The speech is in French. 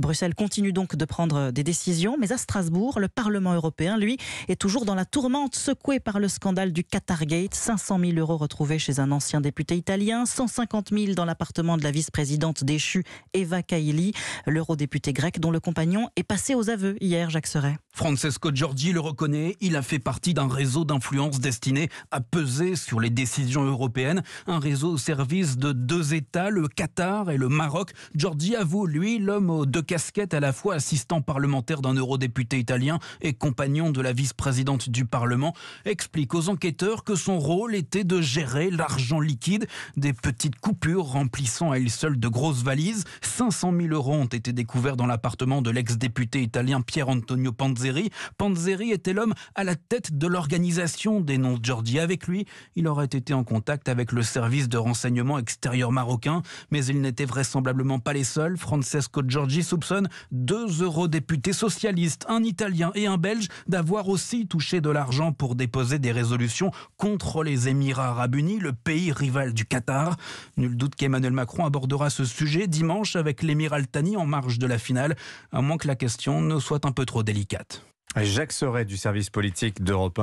Bruxelles continue donc de prendre euh, des décisions, mais à Strasbourg, le Parlement européen, lui, est toujours dans la tourmente, secoué par le scandale du Qatargate. 500 000 euros retrouvés chez un ancien député italien, 150 000 dans l'appartement de la vice-présidente déchue Eva Kaili, l'eurodéputé grec dont le compagnon est passé aux aveux hier, Jacques Serret. Francesco Giorgi le reconnaît, il a fait partie d'un réseau d'influence destiné à peser sur les décisions européennes, un réseau au service de deux États, le Qatar et le Maroc. Giorgi avoue, lui, l'homme aux deux casquette, à la fois assistant parlementaire d'un eurodéputé italien et compagnon de la vice-présidente du Parlement, explique aux enquêteurs que son rôle était de gérer l'argent liquide, des petites coupures remplissant à elle seule de grosses valises. 500 000 euros ont été découverts dans l'appartement de l'ex-député italien Pier Antonio Panzeri. Panzeri était l'homme à la tête de l'organisation des noms Giorgi. Avec lui, il aurait été en contact avec le service de renseignement extérieur marocain, mais il n'était vraisemblablement pas les seuls. Francesco Giorgi soupçonne deux eurodéputés socialistes, un Italien et un Belge, d'avoir aussi touché de l'argent pour déposer des résolutions contre les Émirats arabes unis, le pays rival du Qatar. Nul doute qu'Emmanuel Macron abordera ce sujet dimanche avec l'émir Tani en marge de la finale, à moins que la question ne soit un peu trop délicate. Jacques Serret du service politique d'Europe 1.